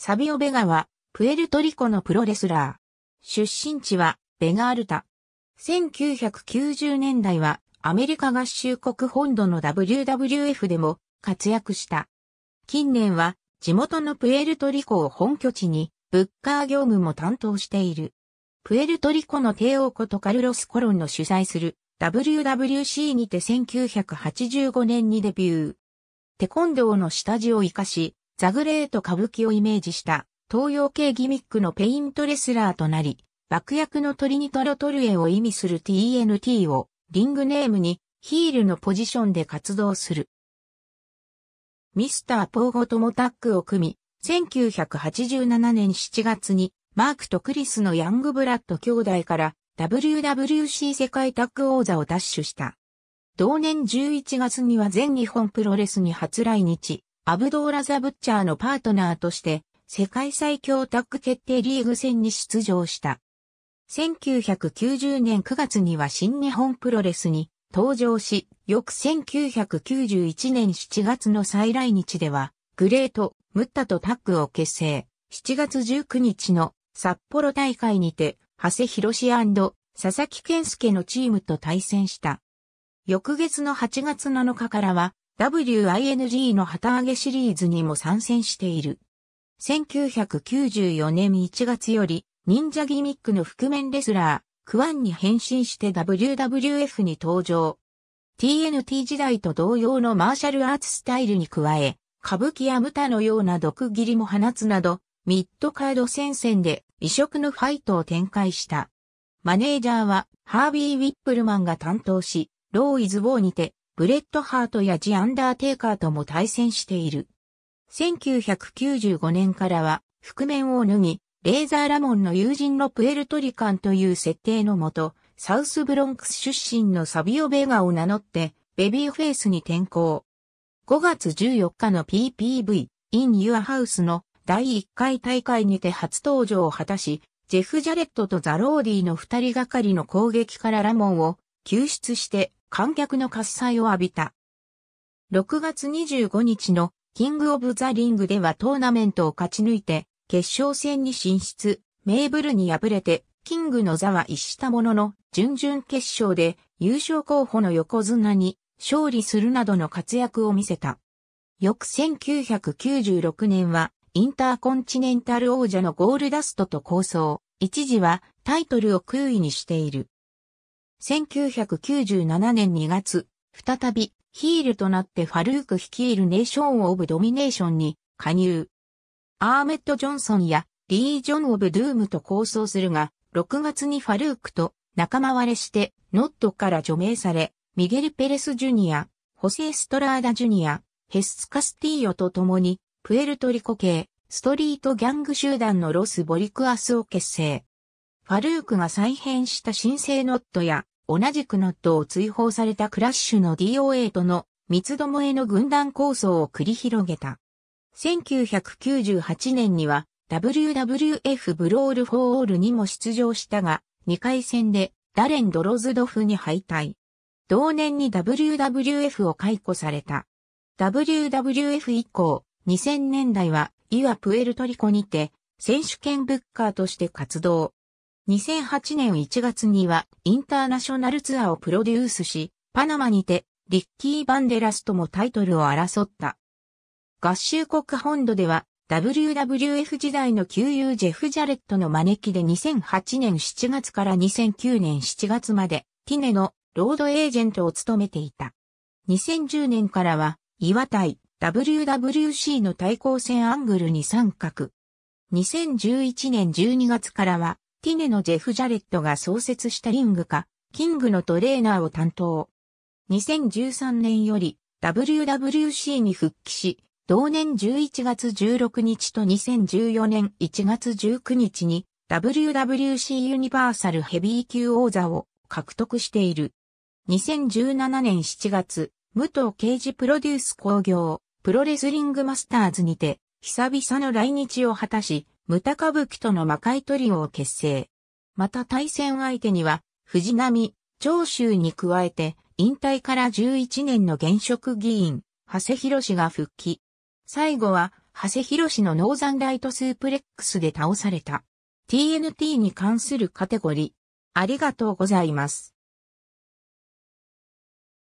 サビオ・ベガは、プエルトリコのプロレスラー。出身地は、ベガールタ。1990年代は、アメリカ合衆国本土の WWF でも活躍した。近年は、地元のプエルトリコを本拠地に、ブッカー業務も担当している。プエルトリコの帝王ことカルロス・コロンの主催する WWC にて1985年にデビュー。テコンドーの下地を活かし、ザグレート歌舞伎をイメージした東洋系ギミックのペイントレスラーとなり、爆薬の鳥にトロトルエを意味する TNT をリングネームにヒールのポジションで活動する。ミスター・ポーゴともタッグを組み、1987年7月にマークとクリスのヤングブラッド兄弟から WWC 世界タッグ王座を奪取した。同年11月には全日本プロレスに初来日。アブドーラ・ザ・ブッチャーのパートナーとして、世界最強タッグ決定リーグ戦に出場した。1990年9月には新日本プロレスに登場し、翌1991年7月の再来日では、グレート、ムッタとタッグを結成。7月19日の札幌大会にて、長谷博士佐々木健介のチームと対戦した。翌月の8月7日からは、WING の旗揚げシリーズにも参戦している。1994年1月より、忍者ギミックの覆面レスラー、クワンに変身して WWF に登場。TNT 時代と同様のマーシャルアーツスタイルに加え、歌舞伎やムタのような毒斬りも放つなど、ミッドカード戦線で異色のファイトを展開した。マネージャーはハービー・ウィップルマンが担当し、ローイズ・ウォーにてブレッドハートやジ・アンダーテイカーとも対戦している。1995年からは、覆面を脱ぎ、レーザー・ラモンの友人のプエルトリカンという設定のもと、サウスブロンクス出身のサビオ・ベガを名乗って、ベビーフェイスに転向。5月14日の PPV、In Your House の第1回大会にて初登場を果たし、ジェフ・ジャレットとザ・ローディの二人がかりの攻撃からラモンを救出して観客の喝采を浴びた。6月25日のキングオブザリングではトーナメントを勝ち抜いて決勝戦に進出、メーブルに敗れてキングの座は逸したものの準々決勝で優勝候補の横綱に勝利するなどの活躍を見せた。翌1996年はインターコンチネンタル王者のゴールダストと構想、一時はタイトルを空位にしている。1997年2月、再びヒールとなってファルーク率いるネーション・オブ・ドミネーションに加入。アーメット・ジョンソンやリー・ジョン・オブ・ドゥームと構想するが、6月にファルークと仲間割れしてノットから除名され、ミゲル・ペレス・ジュニア、ホセ・ストラーダ・ジュニア、ヘス・カスティーヨと共に、プエルトリコ系、ストリートギャング集団のロス・ボリクアスを結成。ファルークが再編した新生ノットや、同じくノットを追放されたクラッシュの DOA との三つどもえの軍団構想を繰り広げた。1998年には WWF ブロール・フォー・オールにも出場したが、2回戦でダレン・ドロズドフに敗退。同年に WWF を解雇された。WWF 以降、2000年代はいわプエルトリコにて選手権ブッカーとして活動。2008年1月にはインターナショナルツアーをプロデュースし、パナマにてリッキー・バンデラスともタイトルを争った。合衆国本土では WWF 時代の旧友ジェフ・ジャレットの招きで2008年7月から2009年7月までティネのロードエージェントを務めていた。2010年からは岩対 WWC の対抗戦アングルに参画。2011年12月からはキネのジェフ・ジャレットが創設したリングか、キングのトレーナーを担当。2013年より WWC に復帰し、同年11月16日と2014年1月19日に WWC ユニバーサルヘビー級王座を獲得している。2017年7月、武藤刑事プロデュース工業、プロレスリングマスターズにて、久々の来日を果たし、ムタ歌舞伎との魔界トリオを結成。また対戦相手には、藤波、長州に加えて、引退から11年の現職議員、長谷博氏が復帰。最後は、長谷博氏のノーザンライトスープレックスで倒された。TNT に関するカテゴリー。ありがとうございます。